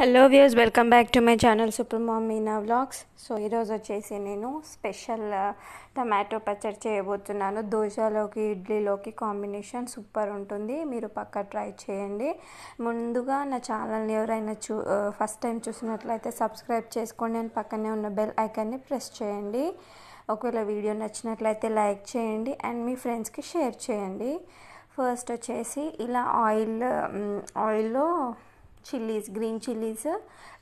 hello views welcome back to my channel super mom Meena vlogs so ఈరోజు వచ్చేసి నేను special tomato uh, పచ్చడి చేయబోతున్నాను దోశలోకి ఇడ్లీలోకి కాంబినేషన్ సూపర్ ఉంటుంది మీరు పక్క ట్రై చేయండి ముందుగా నా ఛానల్ని ఎవరైనా చూ ఫస్ట్ టైం చూసినట్లయితే సబ్స్క్రైబ్ చేసుకోండి అని పక్కనే ఉన్న బెల్ ఐకాన్ని ప్రెస్ చేయండి ఒకవేళ వీడియో నచ్చినట్లయితే లైక్ చేయండి అండ్ మీ ఫ్రెండ్స్కి షేర్ చేయండి ఫస్ట్ వచ్చేసి ఇలా ఆయిల్ ఆయిల్లో um, chillies green chillies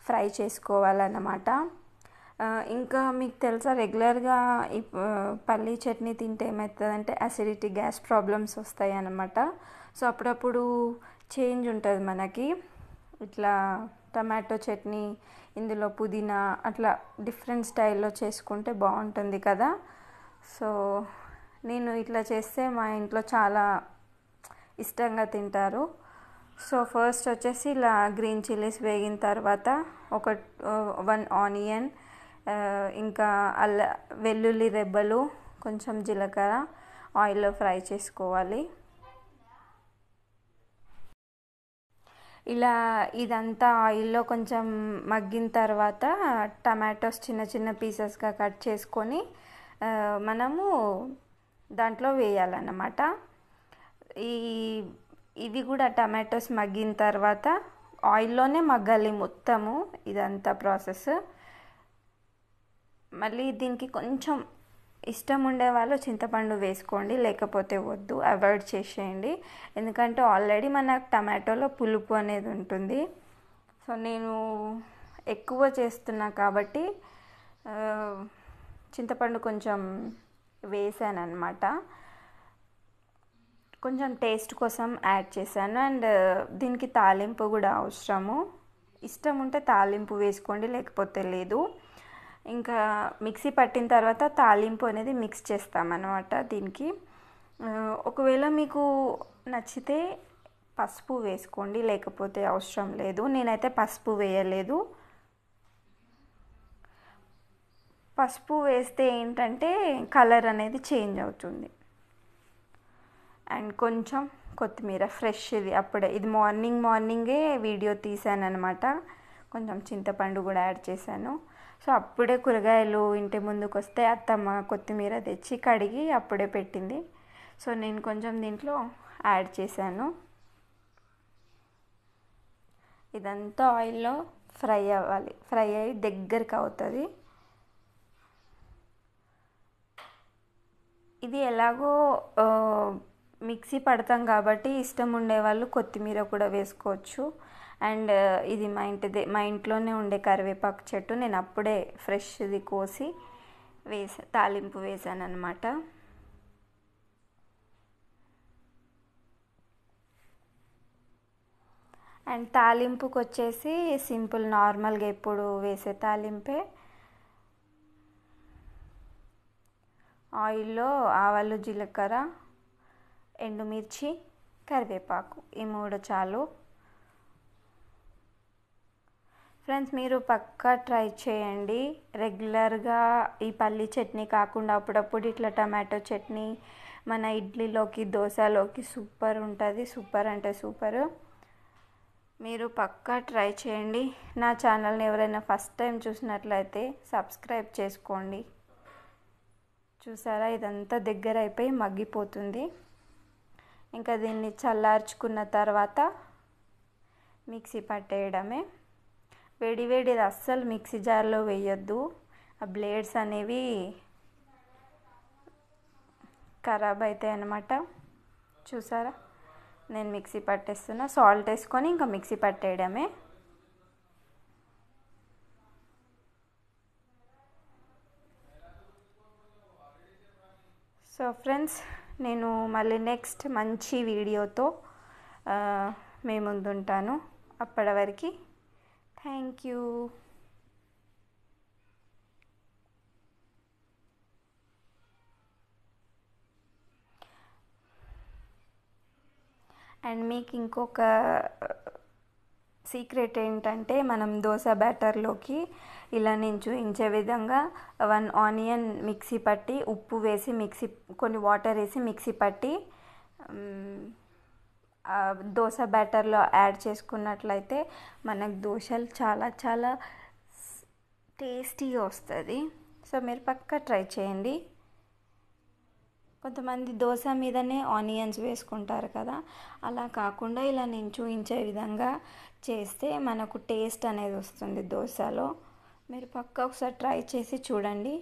fry చేసుకోవాలన్నమాట ఇంకా మీకు తెలుసా రెగ్యులర్గా పల్లీ చట్నీ తింటే ఏమవుతుందంటే అసిడిటీ గ్యాస్ ప్రాబ్లమ్స్ వస్తాయి అన్నమాట సో అప్పుడప్పుడు చేంజ్ ఉంటుంది మనకి ఇట్లా టమాటో చట్నీ ఇందులో పుదీనా అట్లా డిఫరెంట్ స్టైల్లో చేసుకుంటే బాగుంటుంది కదా సో నేను ఇట్లా చేస్తే మా ఇంట్లో చాలా ఇష్టంగా తింటారు సో ఫస్ట్ వచ్చేసి ఇలా గ్రీన్ చిల్లీస్ వేగిన తర్వాత ఒక వన్ ఆనియన్ ఇంకా అల్ల వెల్లుల్లి రెబ్బలు కొంచెం జీలకర్ర ఆయిల్లో ఫ్రై చేసుకోవాలి ఇలా ఇదంతా ఆయిల్లో కొంచెం మగ్గిన తర్వాత టమాటోస్ చిన్న చిన్న పీసెస్గా కట్ చేసుకొని మనము దాంట్లో వేయాలన్నమాట ఈ ఇది కూడా టమాటోస్ మగ్గిన తర్వాత ఆయిల్లోనే మగ్గాలి మొత్తము ఇదంతా ప్రాసెస్ మళ్ళీ దీనికి కొంచెం ఇష్టం ఉండే వాళ్ళు చింతపండు వేసుకోండి లేకపోతే వద్దు అవాయిడ్ చేసేయండి ఎందుకంటే ఆల్రెడీ మనకు టమాటోలో పులుపు అనేది ఉంటుంది సో నేను ఎక్కువ చేస్తున్నా కాబట్టి చింతపండు కొంచెం వేసాను అనమాట కొంచెం టేస్ట్ కోసం యాడ్ చేశాను అండ్ uh, దీనికి తాలింపు కూడా అవసరము ఇష్టం ఉంటే తాలింపు వేసుకోండి లేకపోతే లేదు ఇంకా మిక్సీ పట్టిన తర్వాత తాలింపు అనేది మిక్స్ చేస్తామన్నమాట దీనికి uh, ఒకవేళ మీకు నచ్చితే పసుపు వేసుకోండి లేకపోతే అవసరం లేదు నేనైతే పసుపు వేయలేదు పసుపు వేస్తే ఏంటంటే కలర్ అనేది చేంజ్ అవుతుంది అండ్ కొంచెం కొత్తిమీర ఫ్రెష్ ఇది అప్పుడే ఇది మార్నింగ్ మార్నింగే వీడియో తీసాను అనమాట కొంచెం చింతపండు కూడా యాడ్ చేశాను సో అప్పుడే కూరగాయలు ఇంటి ముందుకు వస్తే అత్తమ్మ కొత్తిమీర తెచ్చి కడిగి అప్పుడే పెట్టింది సో నేను కొంచెం దీంట్లో యాడ్ చేశాను ఇదంతా ఆయిల్లో ఫ్రై అవ్వాలి ఫ్రై అయ్యి దగ్గరికి అవుతుంది ఇది ఎలాగో మిక్సీ పడతాం కాబట్టి ఇష్టం ఉండేవాళ్ళు కొత్తిమీర కూడా వేసుకోవచ్చు అండ్ ఇది మా ఇంటిదే మా ఇంట్లోనే ఉండే కరివేపాకు చెట్టు నేను అప్పుడే ఫ్రెష్ది కోసి వేసా తాలింపు వేసాను అనమాట అండ్ తాలింపుకి వచ్చేసి సింపుల్ నార్మల్గా ఎప్పుడు వేసే తాలింపే ఆయిల్లో ఆవాలు జీలకర్ర ఎండుమిర్చి కరివేపాకు ఈ మూడు చాలు ఫ్రెండ్స్ మీరు పక్కా ట్రై చేయండి రెగ్యులర్గా ఈ పల్లి చట్నీ కాకుండా అప్పుడప్పుడు ఇట్లా టమాటో చట్నీ మన ఇడ్లీలోకి దోశలోకి సూపర్ ఉంటుంది సూపర్ అంటే సూపర్ మీరు పక్కా ట్రై చేయండి నా ఛానల్ని ఎవరైనా ఫస్ట్ టైం చూసినట్లయితే సబ్స్క్రైబ్ చేసుకోండి చూసారా ఇదంతా దగ్గర అయిపోయి మగ్గిపోతుంది ఇంకా దీన్ని చల్లార్చుకున్న తర్వాత మిక్సీ పట్టేయడమే వేడిది అస్సలు మిక్సీ జార్లో వేయొద్దు ఆ బ్లేడ్స్ అనేవి ఖరాబ్ అవుతాయి అన్నమాట చూసారా నేను మిక్సీ పట్టేస్తున్నా సాల్ట్ వేసుకొని ఇంకా మిక్సీ పట్టేయడమే సో ఫ్రెండ్స్ నేను మళ్ళీ నెక్స్ట్ మంచి వీడియోతో మీ ముందుంటాను అప్పటి వరకు థ్యాంక్ యూ అండ్ మీకు ఇంకొక సీక్రెట్ ఏంటంటే మనం దోశ బ్యాటర్లోకి ఇలా నేను చూపించే విధంగా వన్ ఆనియన్ మిక్సీ పట్టి ఉప్పు వేసి మిక్సీ కొన్ని వాటర్ వేసి మిక్సీ పట్టి దోశ బ్యాటర్లో యాడ్ చేసుకున్నట్లయితే మనకు దోశలు చాలా చాలా టేస్టీగా వస్తుంది సో మీరు పక్కా ట్రై చేయండి కొంతమంది దోశ మీదనే ఆనియన్స్ వేసుకుంటారు కదా అలా కాకుండా ఇలా నేను చూపించే విధంగా చేస్తే మనకు టేస్ట్ అనేది వస్తుంది దోశలో మీరు పక్క ఒకసారి ట్రై చేసి చూడండి